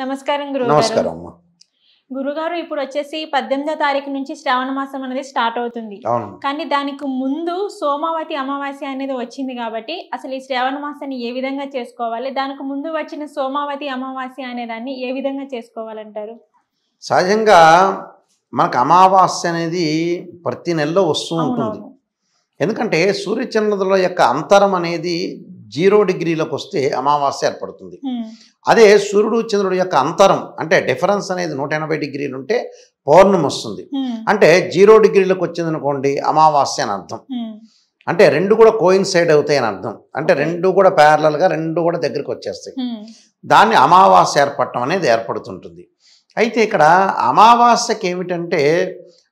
నమస్కారం నమస్కారం అమ్మా గురుగారు ఇప్పుడు వచ్చేసి పద్దెనిమిదో తారీఖు నుంచి శ్రావణ మాసం అనేది స్టార్ట్ అవుతుంది కానీ దానికి ముందు సోమావతి అమావాస్య అనేది వచ్చింది కాబట్టి అసలు ఈ శ్రావణ మాసాన్ని ఏ విధంగా చేసుకోవాలి దానికి ముందు వచ్చిన సోమావతి అమావాస్య అనే దాన్ని ఏ విధంగా చేసుకోవాలంటారు సహజంగా మనకు అమావాస్య అనేది ప్రతి నెలలో వస్తూ ఉంటుంది ఎందుకంటే సూర్యచంద్రుల యొక్క అంతరం అనేది జీరో డిగ్రీలకు వస్తే అమావాస్య ఏర్పడుతుంది అదే సూర్యుడు చంద్రుడు యొక్క అంతరం అంటే డిఫరెన్స్ అనేది నూట ఎనభై డిగ్రీలు ఉంటే పౌర్ణమి వస్తుంది అంటే జీరో డిగ్రీలకు వచ్చింది అనుకోండి అమావాస్య అని అర్థం అంటే రెండు కూడా సైడ్ అవుతాయి అని అర్థం అంటే రెండు కూడా ప్యారలల్గా రెండు కూడా దగ్గరికి వచ్చేస్తాయి దాన్ని అమావాస్య ఏర్పడటం అనేది ఏర్పడుతుంటుంది అయితే ఇక్కడ అమావాస్యకి ఏమిటంటే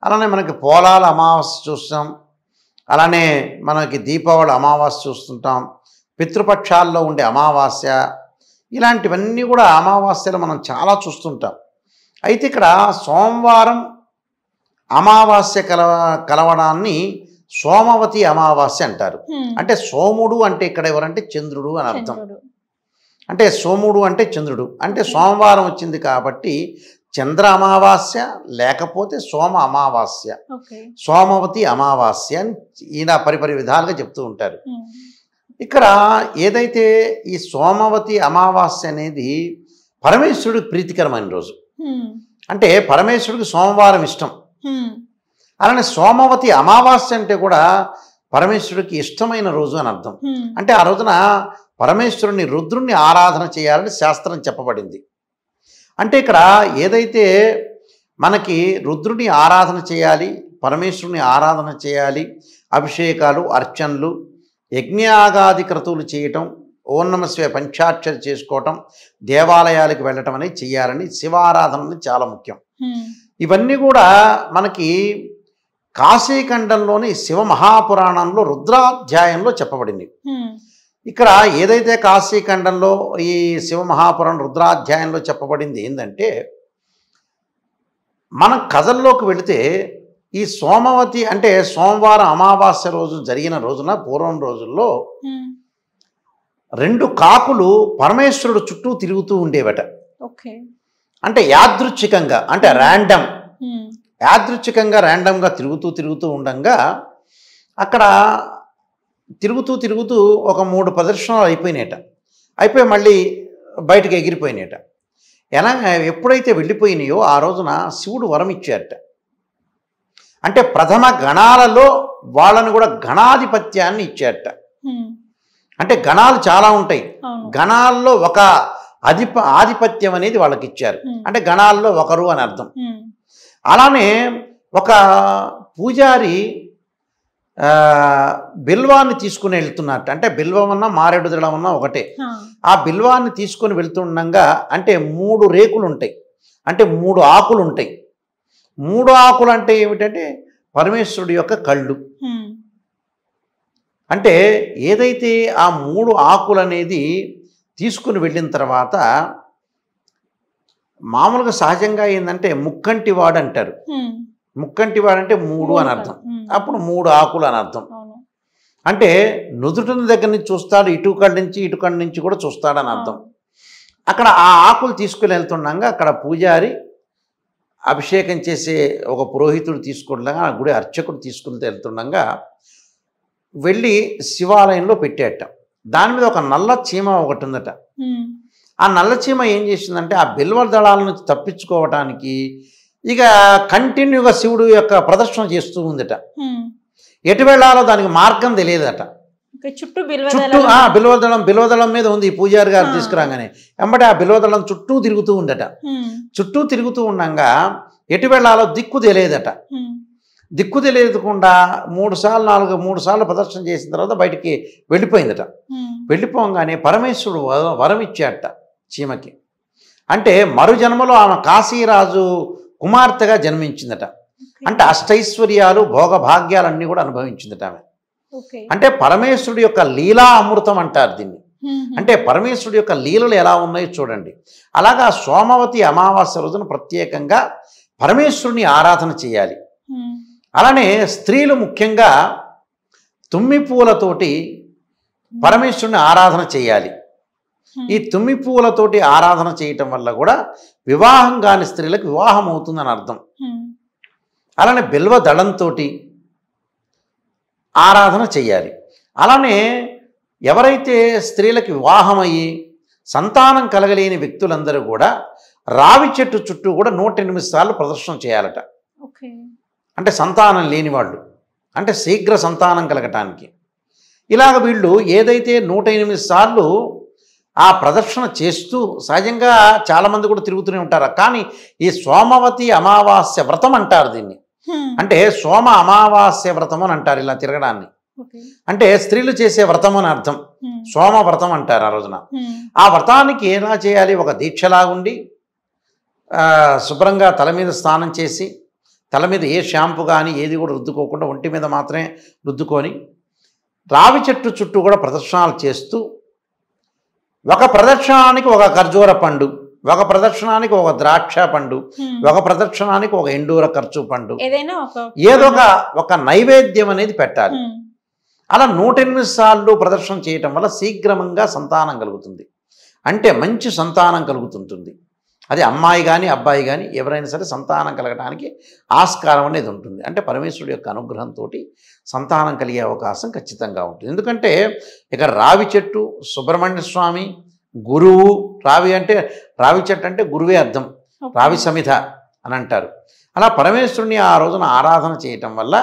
అలానే మనకి పోలాల అమావాస్య చూస్తాం అలానే మనకి దీపావళి అమావాస్య చూస్తుంటాం పితృపక్షాల్లో ఉండే అమావాస్య ఇలాంటివన్నీ కూడా అమావాస్యలు మనం చాలా చూస్తుంటాం అయితే ఇక్కడ సోమవారం అమావాస్య కల కలవడాన్ని సోమవతి అమావాస్య అంటారు అంటే సోముడు అంటే ఇక్కడ ఎవరంటే చంద్రుడు అని అర్థం అంటే సోముడు అంటే చంద్రుడు అంటే సోమవారం వచ్చింది కాబట్టి చంద్ర అమావాస్య లేకపోతే సోమ అమావాస్య సోమవతి అమావాస్య అని ఈయన పరిపరి విధాలుగా చెప్తూ ఉంటారు ఇక్కడ ఏదైతే ఈ సోమవతి అమావాస్య అనేది పరమేశ్వరుడికి ప్రీతికరమైన రోజు అంటే పరమేశ్వరుడికి సోమవారం ఇష్టం అలానే సోమవతి అమావాస్య అంటే కూడా పరమేశ్వరుడికి ఇష్టమైన రోజు అని అర్థం అంటే ఆ రోజున పరమేశ్వరుని రుద్రుణ్ణి ఆరాధన చేయాలని శాస్త్రం చెప్పబడింది అంటే ఇక్కడ ఏదైతే మనకి రుద్రుని ఆరాధన చేయాలి పరమేశ్వరుని ఆరాధన చేయాలి అభిషేకాలు అర్చనలు యజ్ఞయాగాది క్రతువులు చేయటం ఓన్నమస్వే పంచాక్షర చేసుకోవటం దేవాలయాలకు వెళ్ళటం అనేది చేయాలని శివారాధన అనేది చాలా ముఖ్యం ఇవన్నీ కూడా మనకి కాశీఖండంలోని శివ మహాపురాణంలో రుద్రాధ్యాయంలో చెప్పబడింది ఇక్కడ ఏదైతే కాశీఖండంలో ఈ శివ మహాపురాణం రుద్రాధ్యాయంలో చెప్పబడింది ఏంటంటే మనం కథల్లోకి వెళితే ఈ సోమవతి అంటే సోమవారం అమావాస్య రోజు జరిగిన రోజున పూర్వం రోజుల్లో hmm. రెండు కాకులు పరమేశ్వరుడు చుట్టూ తిరుగుతూ ఉండేవట అంటే యాదృచ్ఛికంగా అంటే ర్యాండమ్ hmm. hmm. యాదృచ్ఛికంగా ర్యాండమ్గా తిరుగుతూ తిరుగుతూ ఉండగా అక్కడ తిరుగుతూ తిరుగుతూ ఒక మూడు ప్రదర్శనలు అయిపోయినాయట అయిపోయి మళ్ళీ బయటకు ఎగిరిపోయినాయట ఎలా ఎప్పుడైతే వెళ్ళిపోయినాయో ఆ రోజున శివుడు వరం ఇచ్చారట అంటే ప్రథమ గణాలలో వాళ్ళను కూడా గణాధిపత్యాన్ని ఇచ్చారట అంటే గణాలు చాలా ఉంటాయి గణాల్లో ఒక అధిప ఆధిపత్యం అనేది వాళ్ళకి ఇచ్చారు అంటే గణాల్లో ఒకరు అని అర్థం అలానే ఒక పూజారి బిల్వాన్ని తీసుకుని వెళ్తున్నట్టు అంటే బిల్వం ఉన్నా మారేడు దళం ఉన్నా ఒకటే ఆ బిల్వాన్ని తీసుకుని వెళ్తుండగా అంటే మూడు రేకులు ఉంటాయి అంటే మూడు ఆకులు ఉంటాయి మూడు ఆకులు అంటే ఏమిటంటే పరమేశ్వరుడు యొక్క కళ్ళు అంటే ఏదైతే ఆ మూడు ఆకులు అనేది తీసుకుని వెళ్ళిన తర్వాత మామూలుగా సహజంగా ఏంటంటే ముక్కంటి వాడు అంటారు ముక్కంటి వాడు అంటే మూడు అని అర్థం అప్పుడు మూడు ఆకులు అని అర్థం అంటే నుదుటిని దగ్గర నుంచి చూస్తాడు ఇటు కళ్ళ నుంచి ఇటు కళ్ళ నుంచి కూడా చూస్తాడని అర్థం అక్కడ ఆ ఆకులు తీసుకుని వెళ్తుండగా అక్కడ పూజారి అభిషేకం చేసే ఒక పురోహితుడు తీసుకుంటుండగా ఆ గుడి అర్చకుడు తీసుకుని వెళ్తుండగా వెళ్ళి శివాలయంలో పెట్టేట దాని మీద ఒక నల్ల చీమ ఒకటి ఉందట ఆ నల్ల చీమ ఏం చేసిందంటే ఆ బిల్వ దళాల నుంచి తప్పించుకోవటానికి ఇక కంటిన్యూగా శివుడు యొక్క ప్రదర్శన చేస్తూ ఉందట ఎటు వెళ్ళాలో దానికి మార్గం తెలియదట చుట్టూ బిల్వదళం బిల్వదళం మీద ఉంది పూజారి గారు తీసుకురాగానే వెంబడి ఆ బిల్వదళం చుట్టూ తిరుగుతూ ఉందట చుట్టూ తిరుగుతూ ఉండంగా ఎటు వెళ్ళాలో దిక్కు తెలియదట దిక్కు తెలియకుండా మూడు సార్లు నాలుగు మూడు సార్లు ప్రదర్శన చేసిన తర్వాత బయటికి వెళ్ళిపోయిందట వెళ్ళిపోగానే పరమేశ్వరుడు వరం ఇచ్చాడట చీమకి అంటే మరు జన్మలో ఆమె కాశీరాజు కుమార్తెగా జన్మించిందట అంటే అష్టైశ్వర్యాలు భోగభాగ్యాలన్నీ కూడా అనుభవించిందట ఆమె అంటే పరమేశ్వరుడు యొక్క లీలా అమృతం అంటారు దీన్ని అంటే పరమేశ్వరుడు యొక్క లీలలు ఎలా ఉన్నాయో చూడండి అలాగా సోమవతి అమావాస్య రోజున ప్రత్యేకంగా పరమేశ్వరుని ఆరాధన చేయాలి అలానే స్త్రీలు ముఖ్యంగా తుమ్మి పూలతోటి పరమేశ్వరుని ఆరాధన చేయాలి ఈ తుమ్మి పూలతోటి ఆరాధన చేయటం వల్ల కూడా వివాహం కాని స్త్రీలకు వివాహం అవుతుందని అర్థం అలానే బిల్వ దళంతో ఆరాధన చెయ్యాలి అలానే ఎవరైతే స్త్రీలకి వివాహమయ్యి సంతానం కలగలేని వ్యక్తులందరూ కూడా రావి చెట్టు చుట్టూ కూడా నూట ఎనిమిది సార్లు ప్రదర్శన చేయాలట అంటే సంతానం లేని వాళ్ళు అంటే శీఘ్ర సంతానం కలగటానికి ఇలాగ వీళ్ళు ఏదైతే నూట ఎనిమిది సార్లు ఆ ప్రదర్శన చేస్తూ సహజంగా చాలామంది కూడా తిరుగుతూనే ఉంటారు కానీ ఈ సోమవతి అమావాస్య వ్రతం అంటారు దీన్ని Hmm. అంటే సోమ అమావాస్య వ్రతం అని అంటారు ఇలా తిరగడాన్ని అంటే స్త్రీలు చేసే వ్రతం అని అర్థం hmm. సోమ వ్రతం అంటారు ఆ రోజున hmm. ఆ వ్రతానికి ఎలా చేయాలి ఒక దీక్షలా ఉండి శుభ్రంగా తల మీద స్నానం చేసి తల మీద ఏ షాంపు కానీ ఏది కూడా రుద్దుకోకుండా ఒంటి మీద మాత్రమే రుద్దుకొని రావి చెట్టు చుట్టూ కూడా ప్రదర్శనలు చేస్తూ ఒక ప్రదక్షిణానికి ఒక ఖర్జూర పండు ఒక ప్రదక్షిణానికి ఒక ద్రాక్ష పండు hmm. ఒక ప్రదక్షిణానికి ఒక ఎండూర ఖర్చు పండు ఏదో ఒక నైవేద్యం అనేది పెట్టాలి hmm. అలా నూట ఎనిమిది సార్లు ప్రదర్శన చేయటం వల్ల శీఘ్రంగా సంతానం కలుగుతుంది అంటే మంచి సంతానం కలుగుతుంటుంది అది అమ్మాయి కానీ అబ్బాయి కానీ ఎవరైనా సరే సంతానం కలగడానికి ఆస్కారం అనేది ఉంటుంది అంటే పరమేశ్వరుడు యొక్క అనుగ్రహంతో సంతానం కలిగే అవకాశం ఖచ్చితంగా ఉంటుంది ఎందుకంటే ఇక్కడ రావి చెట్టు సుబ్రహ్మణ్య స్వామి గురువు రావి అంటే రావి చెట్టు అంటే గురువే అర్థం రావి సమిధ అని అంటారు అలా పరమేశ్వరుని ఆ రోజున ఆరాధన చేయటం వల్ల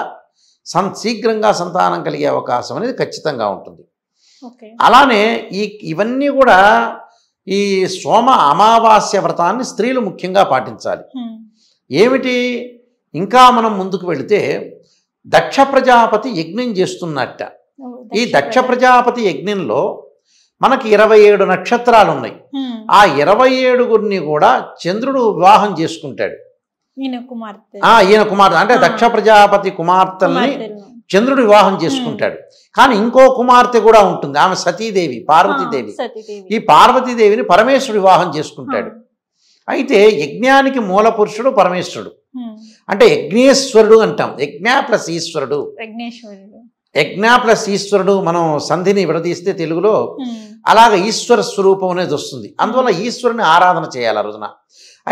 సన్ శీఘ్రంగా సంతానం కలిగే అవకాశం అనేది ఖచ్చితంగా ఉంటుంది అలానే ఈ ఇవన్నీ కూడా ఈ సోమ అమావాస్య వ్రతాన్ని స్త్రీలు ముఖ్యంగా పాటించాలి ఏమిటి ఇంకా మనం ముందుకు వెళితే దక్ష ప్రజాపతి యజ్ఞం చేస్తున్నట్ట ఈ దక్ష ప్రజాపతి యజ్ఞంలో మనకి ఇరవై ఏడు నక్షత్రాలు ఉన్నాయి ఆ ఇరవై ఏడుగురిని కూడా చంద్రుడు వివాహం చేసుకుంటాడు ఈయన కుమార్తె ఈయన కుమార్తె అంటే దక్ష ప్రజాపతి కుమార్తెల్ని చంద్రుడు వివాహం చేసుకుంటాడు కానీ ఇంకో కుమార్తె కూడా ఉంటుంది ఆమె సతీదేవి పార్వతీదేవి ఈ పార్వతీదేవిని పరమేశ్వరుడు వివాహం చేసుకుంటాడు అయితే యజ్ఞానికి మూల పురుషుడు పరమేశ్వరుడు అంటే యజ్ఞేశ్వరుడు అంటాం యజ్ఞ ప్లస్ ఈశ్వరుడు యజ్ఞ ప్లస్ ఈశ్వరుడు మనం సంధిని విడదీస్తే తెలుగులో hmm. అలాగ ఈశ్వర స్వరూపం అనేది వస్తుంది అందువల్ల hmm. ఈశ్వరుని ఆరాధన చేయాలి ఆ రోజున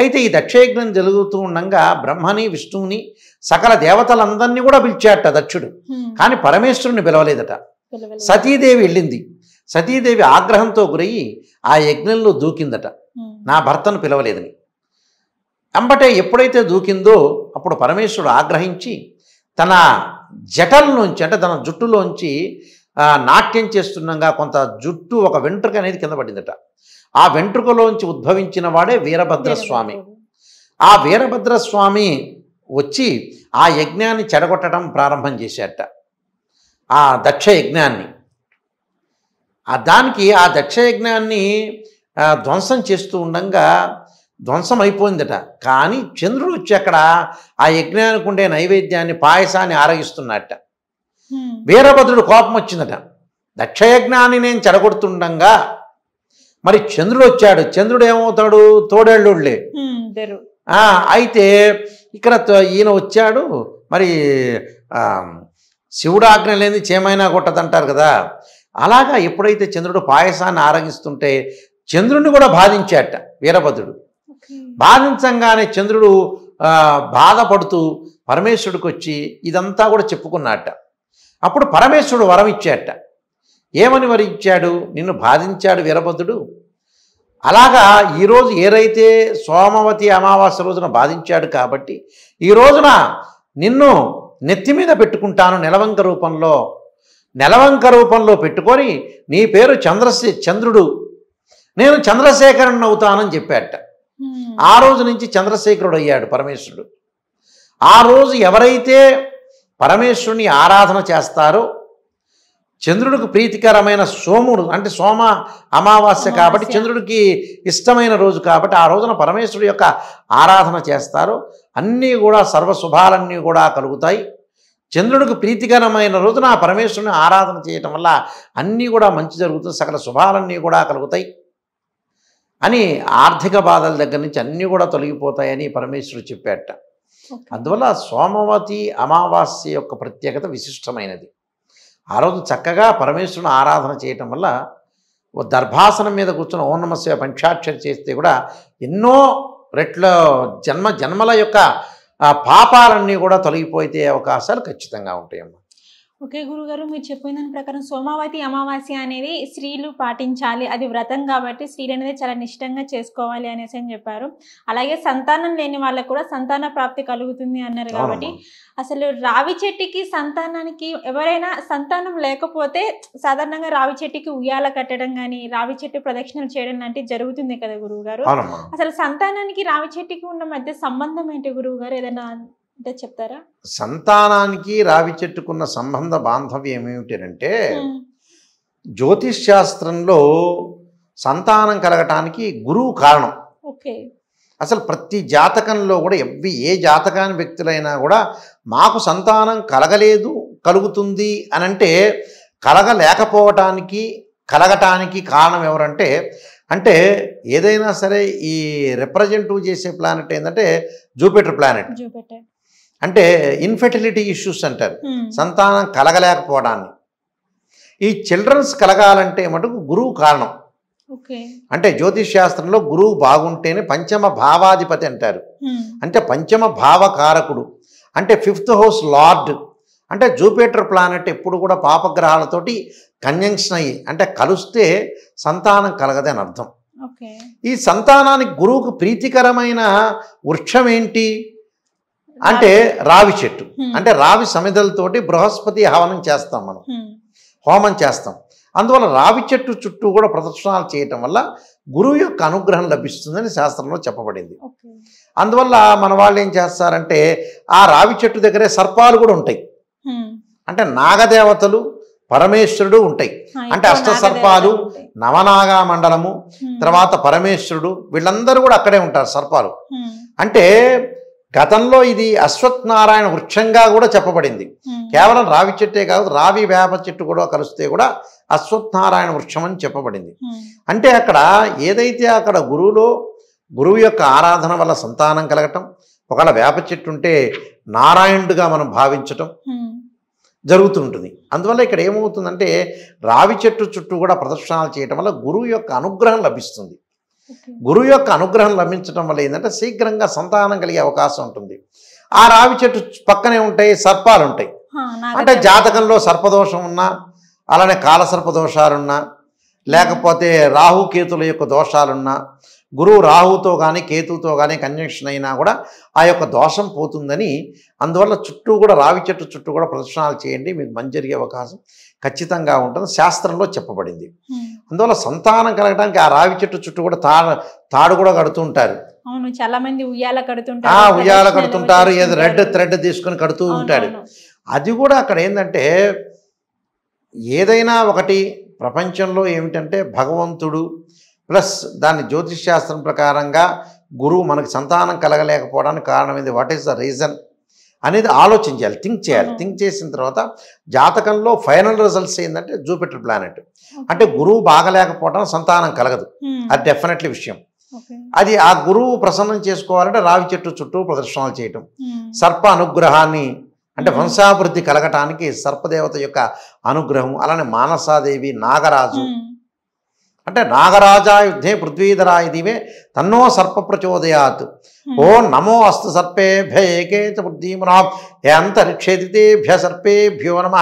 అయితే ఈ దక్షయజ్ఞం జరుగుతూ ఉండగా బ్రహ్మని విష్ణువుని సకల దేవతలందరినీ కూడా పిలిచాట దక్షుడు hmm. కానీ పరమేశ్వరుని పిలవలేదట సతీదేవి వెళ్ళింది సతీదేవి ఆగ్రహంతో గురయ్యి ఆ యజ్ఞంలో దూకిందట నా భర్తను పిలవలేదని అంబటే ఎప్పుడైతే దూకిందో అప్పుడు పరమేశ్వరుడు ఆగ్రహించి తన నుంచి అంటే తన జుట్టులోంచి నాట్యం చేస్తుండగా కొంత జుట్టు ఒక వెంట్రుక అనేది కింద పడిందట ఆ వెంట్రుకలోంచి ఉద్భవించిన వాడే వీరభద్రస్వామి ఆ వీరభద్రస్వామి వచ్చి ఆ యజ్ఞాన్ని చెడగొట్టడం ప్రారంభం చేశాట ఆ దక్ష యజ్ఞాన్ని దానికి ఆ దక్ష యజ్ఞాన్ని ధ్వంసం చేస్తూ ఉండగా ధ్వంసం అయిపోయిందట కానీ చంద్రుడు వచ్చి అక్కడ ఆ యజ్ఞానికి ఉండే నైవేద్యాన్ని పాయసాన్ని ఆరగిస్తున్నట్ట వీరభద్రుడు కోపం వచ్చిందట దక్షయజ్ఞాన్ని నేను చెడగొడుతుండగా మరి చంద్రుడు వచ్చాడు చంద్రుడు ఏమవుతాడు తోడేళ్ళుళ్ళే అయితే ఇక్కడ ఈయన వచ్చాడు మరి శివుడు ఆజ్ఞ లేని చేమైనా కొట్టదంటారు కదా అలాగా ఎప్పుడైతే చంద్రుడు పాయసాన్ని ఆరగిస్తుంటే చంద్రుడిని కూడా బాధించాట వీరభద్రుడు Hmm. బాధించంగానే చంద్రుడు బాధపడుతూ పరమేశ్వరుడికి వచ్చి ఇదంతా కూడా చెప్పుకున్నాట అప్పుడు పరమేశ్వరుడు వరం ఇచ్చాట ఏమని వరం ఇచ్చాడు నిన్ను బాధించాడు వీరభద్రుడు అలాగా ఈరోజు ఏరైతే సోమవతి అమావాస్య రోజున బాధించాడు కాబట్టి ఈ రోజున నిన్ను నెత్తి మీద పెట్టుకుంటాను నెలవంక రూపంలో నెలవంక రూపంలో పెట్టుకొని నీ పేరు చంద్రశే చంద్రుడు నేను చంద్రశేఖరన్ అవుతానని చెప్పాట ఆ రోజు నుంచి చంద్రశేఖరుడు అయ్యాడు పరమేశ్వరుడు ఆ రోజు ఎవరైతే పరమేశ్వరుని ఆరాధన చేస్తారో చంద్రుడికి ప్రీతికరమైన సోముడు అంటే సోమ అమావాస్య కాబట్టి చంద్రుడికి ఇష్టమైన రోజు కాబట్టి ఆ రోజున పరమేశ్వరుడు యొక్క ఆరాధన చేస్తారు అన్నీ కూడా సర్వశుభాలన్నీ కూడా కలుగుతాయి చంద్రుడికి ప్రీతికరమైన రోజున ఆ పరమేశ్వరుని ఆరాధన చేయటం వల్ల అన్నీ కూడా మంచి జరుగుతుంది సకల శుభాలన్నీ కూడా కలుగుతాయి అని ఆర్థిక బాధల దగ్గర నుంచి అన్నీ కూడా తొలగిపోతాయని పరమేశ్వరుడు చెప్పాట అందువల్ల సోమవతి అమావాస్య యొక్క ప్రత్యేకత విశిష్టమైనది ఆ రోజు చక్కగా పరమేశ్వరుని ఆరాధన చేయటం వల్ల ఓ దర్భాసనం మీద కూర్చుని ఓనమస్య పంచాక్షరి చేస్తే కూడా ఎన్నో రెట్ల జన్మ జన్మల యొక్క పాపాలన్నీ కూడా తొలగిపోయితే అవకాశాలు ఖచ్చితంగా ఉంటాయమ్మా ఓకే గురుగారు మీరు చెప్పిన దాని ప్రకారం సోమావతి అమావాస్య అనేది స్త్రీలు పాటించాలి అది వ్రతం కాబట్టి స్త్రీలు అనేది చాలా నిష్టంగా చేసుకోవాలి అనేసి అని చెప్పారు అలాగే సంతానం లేని వాళ్ళకు కూడా సంతాన ప్రాప్తి కలుగుతుంది అన్నారు కాబట్టి అసలు రావి చెట్టుకి సంతానానికి ఎవరైనా సంతానం లేకపోతే సాధారణంగా రావి చెట్టుకి ఉయ్యాల కట్టడం కానీ రావి చెట్టు ప్రదక్షిణలు చేయడం లాంటివి జరుగుతుంది కదా గురువు గారు అసలు సంతానానికి రావి చెట్టుకి ఉన్న మధ్య సంబంధం ఏంటి గురువు గారు ఏదైనా అంటే చెప్తారా సంతానానికి రావి చెట్టుకున్న సంబంధ బాంధవ్యం ఏమిటంటే జ్యోతిష్ శాస్త్రంలో సంతానం కలగటానికి గురువు కారణం ఓకే అసలు ప్రతి జాతకంలో కూడా ఎవ్వి ఏ జాతకాని వ్యక్తులైనా కూడా మాకు సంతానం కలగలేదు కలుగుతుంది అని అంటే కలగలేకపోవటానికి కలగటానికి కారణం ఎవరంటే అంటే ఏదైనా సరే ఈ రిప్రజెంటివ్ చేసే ప్లానెట్ ఏంటంటే జూపిటర్ ప్లానెట్ జూపిటర్ అంటే ఇన్ఫెర్టిలిటీ ఇష్యూస్ అంటారు hmm. సంతానం కలగలేకపోవడాన్ని ఈ చిల్డ్రన్స్ కలగాలంటే మటుకు గురువు కారణం అంటే జ్యోతిష్ శాస్త్రంలో గురువు బాగుంటేనే పంచమ భావాధిపతి అంటారు hmm. అంటే పంచమ భావకారకుడు అంటే ఫిఫ్త్ హౌస్ లార్డ్ అంటే జూపిటర్ ప్లానెట్ ఎప్పుడు కూడా పాపగ్రహాలతోటి కన్యంక్షన్ అయ్యి అంటే కలుస్తే సంతానం కలగదని అర్థం ఈ సంతానానికి గురువుకు ప్రీతికరమైన వృక్షం ఏంటి అంటే రావి చెట్టు అంటే రావి సమిధలతోటి బృహస్పతి హవనం చేస్తాం మనం హోమం చేస్తాం అందువల్ల రావి చెట్టు చుట్టూ కూడా ప్రదక్షిణాలు చేయటం వల్ల గురువు యొక్క అనుగ్రహం లభిస్తుందని శాస్త్రంలో చెప్పబడింది అందువల్ల మన వాళ్ళు ఏం చేస్తారంటే ఆ రావి చెట్టు దగ్గరే సర్పాలు కూడా ఉంటాయి అంటే నాగదేవతలు పరమేశ్వరుడు ఉంటాయి అంటే అష్ట సర్పాలు నవనాగా మండలము తర్వాత పరమేశ్వరుడు వీళ్ళందరూ కూడా అక్కడే ఉంటారు సర్పాలు అంటే గతంలో ఇది అశ్వత్నారాయణ వృక్షంగా కూడా చెప్పబడింది కేవలం రావి చెట్టే కాదు రావి వేప చెట్టు కూడా కలిస్తే కూడా అశ్వత్నారాయణ వృక్షం అని చెప్పబడింది అంటే అక్కడ ఏదైతే అక్కడ గురువులో గురువు యొక్క ఆరాధన వల్ల సంతానం కలగటం ఒకవేళ వేప చెట్టు ఉంటే నారాయణుడుగా మనం భావించటం జరుగుతుంటుంది అందువల్ల ఇక్కడ ఏమవుతుందంటే రావి చెట్టు చుట్టూ కూడా ప్రదర్శనలు చేయటం వల్ల గురువు యొక్క అనుగ్రహం లభిస్తుంది గురువు యొక్క అనుగ్రహం లభించడం వల్ల ఏంటంటే శీఘ్రంగా సంతానం కలిగే అవకాశం ఉంటుంది ఆ రావి చెట్టు పక్కనే ఉంటాయి సర్పాలు ఉంటాయి అంటే జాతకంలో సర్పదోషం ఉన్నా అలానే కాలసర్ప దోషాలున్నా లేకపోతే రాహుకేతుల యొక్క దోషాలున్నా గురువు రాహుతో కానీ కేతుతో కానీ కన్యక్షన్ అయినా కూడా ఆ యొక్క దోషం పోతుందని అందువల్ల చుట్టూ కూడా రావి చెట్టు చుట్టూ కూడా ప్రదర్శనాలు చేయండి మీకు మంచి జరిగే అవకాశం ఖచ్చితంగా ఉంటుంది శాస్త్రంలో చెప్పబడింది అందువల్ల సంతానం కలగడానికి ఆ రావి చెట్టు చుట్టూ కూడా తాడు తాడు కూడా కడుతుంటారు అవును చాలా మంది ఉయ్యాల కడుతుంటారు ఉయ్యాల కడుతుంటారు ఏదో రెడ్ థ్రెడ్ తీసుకొని కడుతూ ఉంటారు అది కూడా అక్కడ ఏంటంటే ఏదైనా ఒకటి ప్రపంచంలో ఏమిటంటే భగవంతుడు ప్లస్ దాని జ్యోతిష్ శాస్త్రం ప్రకారంగా గురువు మనకు సంతానం కలగలేకపోవడానికి కారణమైంది వాట్ ఈస్ ద రీజన్ అనేది ఆలోచించాలి థింక్ చేయాలి థింక్ చేసిన తర్వాత జాతకంలో ఫైనల్ రిజల్ట్స్ ఏంటంటే జూపిటర్ ప్లానెట్ అంటే గురువు బాగలేకపోవడం సంతానం కలగదు అది డెఫినెట్లీ విషయం అది ఆ గురువు ప్రసన్నం చేసుకోవాలంటే రావి చెట్టు చుట్టూ ప్రదర్శనలు చేయటం సర్ప అనుగ్రహాన్ని అంటే వంశాభివృద్ధి కలగటానికి సర్పదేవత యొక్క అనుగ్రహం అలానే మానసాదేవి నాగరాజు అంటే నాగరాజాయుద్ధే పృథ్వీధరాయ తన్నో సర్ప ప్రచోదయాత్ ఓ నమో అస్త సర్పేభ్య ఏకేత పృథ్వీమునా యాంతరిక్షేదితేభ్య సర్పేభ్యో నమ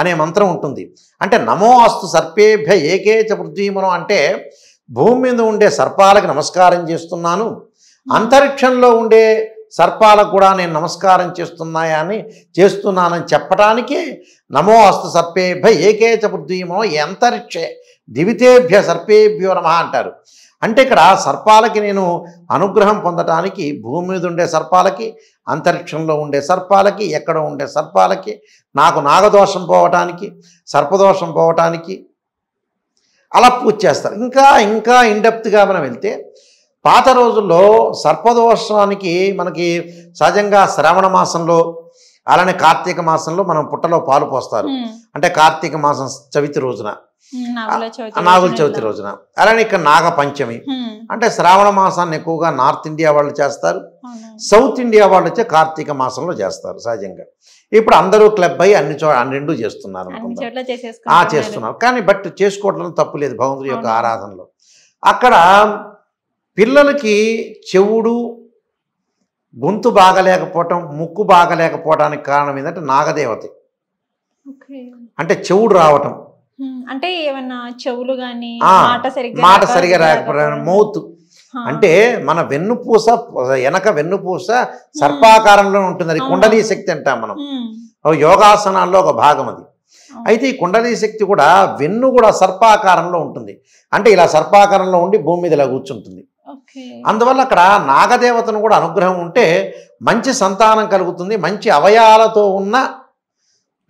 అనే మంత్రం ఉంటుంది అంటే నమో అస్తు సర్పేభ్య ఏకేచ పృథ్వీమును అంటే భూమి మీద ఉండే సర్పాలకు నమస్కారం చేస్తున్నాను అంతరిక్షంలో ఉండే సర్పాలకు కూడా నేను నమస్కారం చేస్తున్నాయా అని చేస్తున్నానని చెప్పటానికే నమో అస్తు సర్పేభ్య ఏకేచ పృథ్వీమునో అంతరిక్షే దివితేభ్య సర్పేభ్యో నమ అంటారు అంటే ఇక్కడ సర్పాలకి నేను అనుగ్రహం పొందటానికి భూమి మీద ఉండే సర్పాలకి అంతరిక్షంలో ఉండే సర్పాలకి ఎక్కడ ఉండే సర్పాలకి నాకు నాగదోషం పోవటానికి సర్పదోషం పోవటానికి అలా పూజ చేస్తారు ఇంకా ఇంకా ఇండెప్త్గా మనం వెళ్తే పాత రోజుల్లో సర్పదోషానికి మనకి సహజంగా శ్రావణ మాసంలో అలానే కార్తీక మాసంలో మనం పుట్టలో పాలు పోస్తారు అంటే కార్తీక మాసం చవితి రోజున నాగుల చవితి రోజున అలానే ఇక్కడ నాగపంచమి అంటే శ్రావణ మాసాన్ని ఎక్కువగా నార్త్ ఇండియా వాళ్ళు చేస్తారు సౌత్ ఇండియా వాళ్ళు వచ్చే కార్తీక మాసంలో చేస్తారు సహజంగా ఇప్పుడు అందరూ క్లబ్ అయ్యి అన్ని చో రెండు చేస్తున్నారు చేస్తున్నారు కానీ బట్ చేసుకోవటం తప్పు లేదు భగవంతుడి యొక్క ఆరాధనలో అక్కడ పిల్లలకి చెవుడు గొంతు బాగలేకపోవటం ముక్కు బాగలేకపోవడానికి కారణం ఏంటంటే నాగదేవత అంటే చెవుడు రావటం అంటే ఏమన్నా చెవులు కానీ మాట సరిగా రాకపోవడం మౌత్ అంటే మన వెన్నుపూస వెనక వెన్నుపూస సర్పాకారంలో ఉంటుంది అది కుండలీ శక్తి అంటాం మనం యోగాసనాల్లో ఒక భాగం అది అయితే ఈ కుండలీ శక్తి కూడా వెన్ను కూడా సర్పాకారంలో ఉంటుంది అంటే ఇలా సర్పాకారంలో ఉండి భూమి మీద ఇలా కూర్చుంటుంది అందువల్ల అక్కడ నాగదేవతను కూడా అనుగ్రహం ఉంటే మంచి సంతానం కలుగుతుంది మంచి అవయాలతో ఉన్న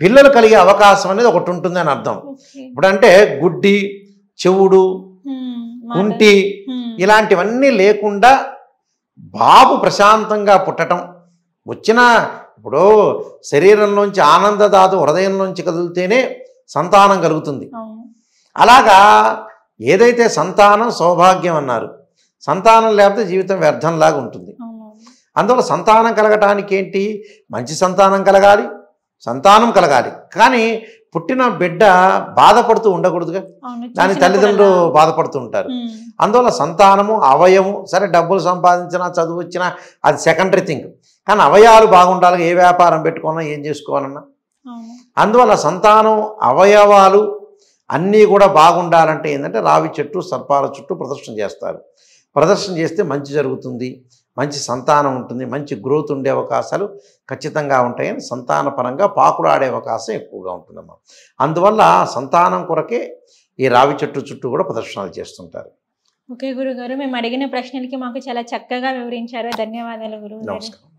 పిల్లలు కలిగే అవకాశం అనేది ఒకటి ఉంటుంది అని అర్థం ఇప్పుడంటే గుడ్డి చెవుడు కుంటి ఇలాంటివన్నీ లేకుండా బాబు ప్రశాంతంగా పుట్టడం వచ్చిన ఇప్పుడు శరీరంలోంచి ఆనందదాత హృదయంలోంచి కదిలితేనే సంతానం కలుగుతుంది అలాగా ఏదైతే సంతానం సౌభాగ్యం అన్నారు సంతానం లేకపోతే జీవితం వ్యర్థంలాగా ఉంటుంది అందువల్ల సంతానం కలగటానికి ఏంటి మంచి సంతానం కలగాలి సంతానం కలగాలి కానీ పుట్టిన బిడ్డ బాధపడుతూ ఉండకూడదుగా దాని తల్లిదండ్రులు బాధపడుతూ ఉంటారు అందువల్ల సంతానము అవయము సరే డబ్బులు సంపాదించినా చదువు వచ్చినా అది సెకండరీ థింగ్ కానీ అవయాలు బాగుండాలి ఏ వ్యాపారం పెట్టుకోవాలన్నా ఏం చేసుకోవాలన్నా అందువల్ల సంతానం అవయవాలు అన్నీ కూడా బాగుండాలంటే ఏంటంటే రావి చెట్టు సర్పాల చుట్టూ ప్రదర్శన చేస్తారు ప్రదర్శన చేస్తే మంచి జరుగుతుంది మంచి సంతానం ఉంటుంది మంచి గ్రోత్ ఉండే అవకాశాలు ఖచ్చితంగా ఉంటాయని సంతానపరంగా పాకులాడే అవకాశం ఎక్కువగా ఉంటుందమ్మా అందువల్ల సంతానం కొరకే ఈ రావి చెట్టు చుట్టూ కూడా ప్రదర్శనలు చేస్తుంటారు ఓకే గురుగారు మేము అడిగిన ప్రశ్నలకి మాకు చాలా చక్కగా వివరించారు ధన్యవాదాలు గురువు నమస్కారం